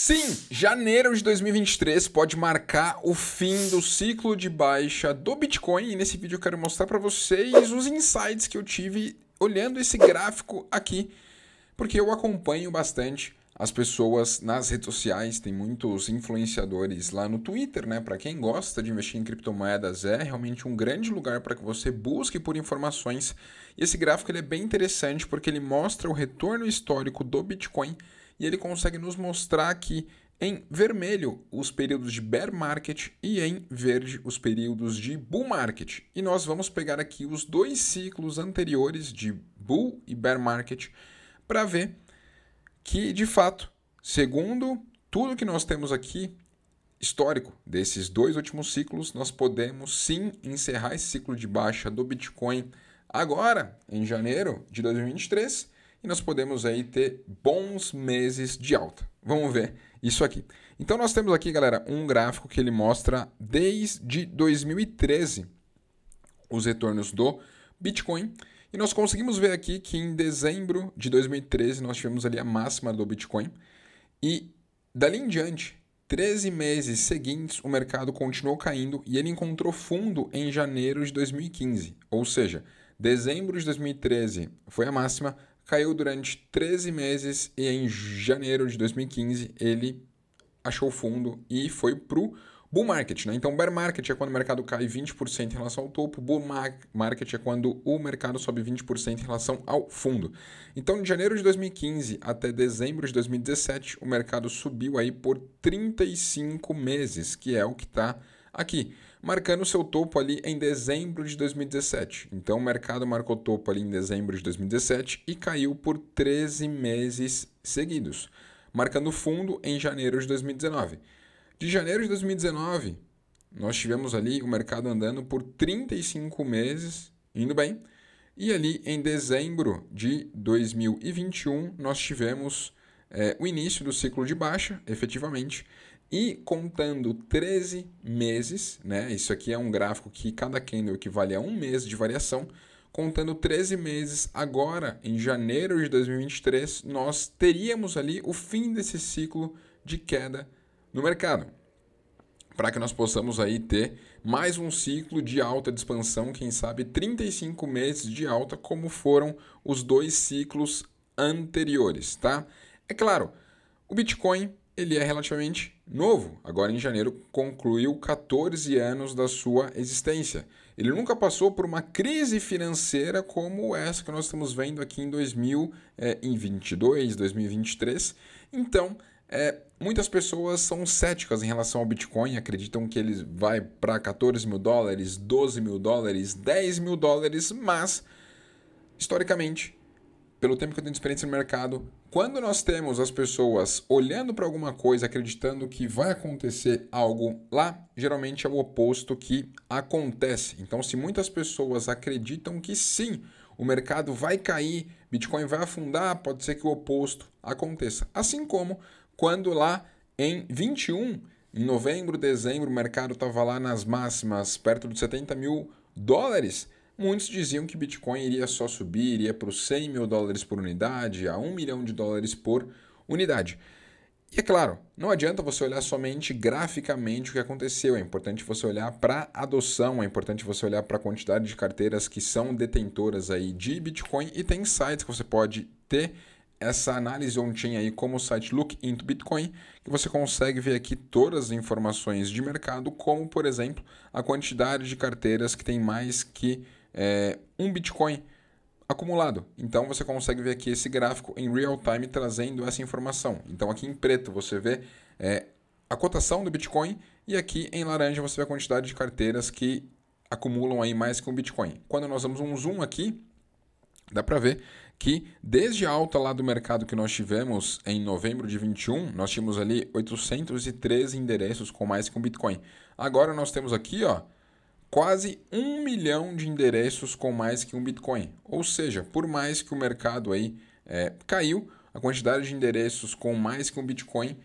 Sim, janeiro de 2023 pode marcar o fim do ciclo de baixa do Bitcoin e nesse vídeo eu quero mostrar para vocês os insights que eu tive olhando esse gráfico aqui, porque eu acompanho bastante as pessoas nas redes sociais, tem muitos influenciadores lá no Twitter, né? Para quem gosta de investir em criptomoedas, é realmente um grande lugar para que você busque por informações. E esse gráfico ele é bem interessante porque ele mostra o retorno histórico do Bitcoin e ele consegue nos mostrar que em vermelho, os períodos de bear market e em verde, os períodos de bull market. E nós vamos pegar aqui os dois ciclos anteriores de bull e bear market para ver que, de fato, segundo tudo que nós temos aqui histórico desses dois últimos ciclos, nós podemos sim encerrar esse ciclo de baixa do Bitcoin agora, em janeiro de 2023 e nós podemos aí ter bons meses de alta. Vamos ver isso aqui. Então nós temos aqui, galera, um gráfico que ele mostra desde 2013 os retornos do Bitcoin. E nós conseguimos ver aqui que em dezembro de 2013 nós tivemos ali a máxima do Bitcoin. E dali em diante, 13 meses seguintes, o mercado continuou caindo e ele encontrou fundo em janeiro de 2015. Ou seja, dezembro de 2013 foi a máxima, caiu durante 13 meses e em janeiro de 2015 ele achou fundo e foi pro bull market, né? Então bear market é quando o mercado cai 20% em relação ao topo, bull market é quando o mercado sobe 20% em relação ao fundo. Então de janeiro de 2015 até dezembro de 2017, o mercado subiu aí por 35 meses, que é o que está aqui marcando seu topo ali em dezembro de 2017. Então o mercado marcou topo ali em dezembro de 2017 e caiu por 13 meses seguidos, marcando fundo em janeiro de 2019. De janeiro de 2019, nós tivemos ali o mercado andando por 35 meses, indo bem. E ali em dezembro de 2021, nós tivemos é, o início do ciclo de baixa, efetivamente, e contando 13 meses, né? Isso aqui é um gráfico que cada candle equivale a um mês de variação. Contando 13 meses, agora em janeiro de 2023, nós teríamos ali o fim desse ciclo de queda no mercado. Para que nós possamos aí ter mais um ciclo de alta de expansão, quem sabe 35 meses de alta, como foram os dois ciclos anteriores, tá? É claro, o Bitcoin ele é relativamente novo. Agora, em janeiro, concluiu 14 anos da sua existência. Ele nunca passou por uma crise financeira como essa que nós estamos vendo aqui em 2022, 2023. Eh, então, é, muitas pessoas são céticas em relação ao Bitcoin, acreditam que ele vai para 14 mil dólares, 12 mil dólares, 10 mil dólares, mas, historicamente, pelo tempo que eu tenho de experiência no mercado, quando nós temos as pessoas olhando para alguma coisa, acreditando que vai acontecer algo lá, geralmente é o oposto que acontece. Então, se muitas pessoas acreditam que sim, o mercado vai cair, Bitcoin vai afundar, pode ser que o oposto aconteça. Assim como quando lá em 21, em novembro, dezembro, o mercado estava lá nas máximas, perto de 70 mil dólares Muitos diziam que Bitcoin iria só subir, iria para os 100 mil dólares por unidade, a 1 milhão de dólares por unidade. E é claro, não adianta você olhar somente graficamente o que aconteceu, é importante você olhar para a adoção, é importante você olhar para a quantidade de carteiras que são detentoras aí de Bitcoin e tem sites que você pode ter essa análise ontem aí como o site Look into Bitcoin, que você consegue ver aqui todas as informações de mercado, como por exemplo, a quantidade de carteiras que tem mais que é, um Bitcoin acumulado. Então você consegue ver aqui esse gráfico em real time trazendo essa informação. Então aqui em preto você vê é, a cotação do Bitcoin e aqui em laranja você vê a quantidade de carteiras que acumulam aí mais que um Bitcoin. Quando nós damos um zoom aqui, dá para ver que desde a alta lá do mercado que nós tivemos em novembro de 21, nós tínhamos ali 813 endereços com mais que um Bitcoin. Agora nós temos aqui, ó, quase um milhão de endereços com mais que um Bitcoin. Ou seja, por mais que o mercado aí é, caiu, a quantidade de endereços com mais que um Bitcoin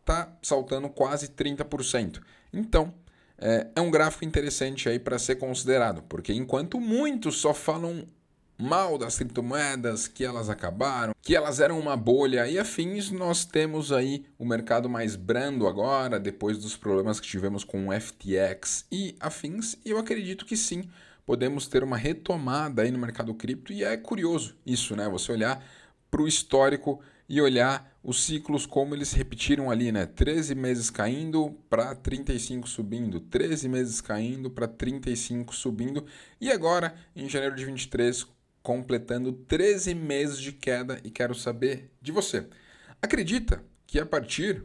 está saltando quase 30%. Então, é, é um gráfico interessante aí para ser considerado, porque enquanto muitos só falam mal das criptomoedas, que elas acabaram, que elas eram uma bolha e afins, nós temos aí o mercado mais brando agora, depois dos problemas que tivemos com o FTX e afins, e eu acredito que sim, podemos ter uma retomada aí no mercado cripto, e é curioso isso, né? Você olhar para o histórico e olhar os ciclos como eles repetiram ali, né? 13 meses caindo para 35 subindo, 13 meses caindo para 35 subindo, e agora em janeiro de 23 completando 13 meses de queda e quero saber de você. Acredita que a partir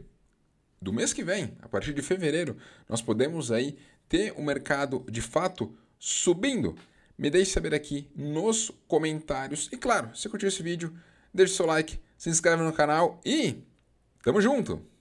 do mês que vem, a partir de fevereiro, nós podemos aí ter o mercado de fato subindo? Me deixe saber aqui nos comentários. E claro, se curtiu esse vídeo, deixe seu like, se inscreve no canal e tamo junto!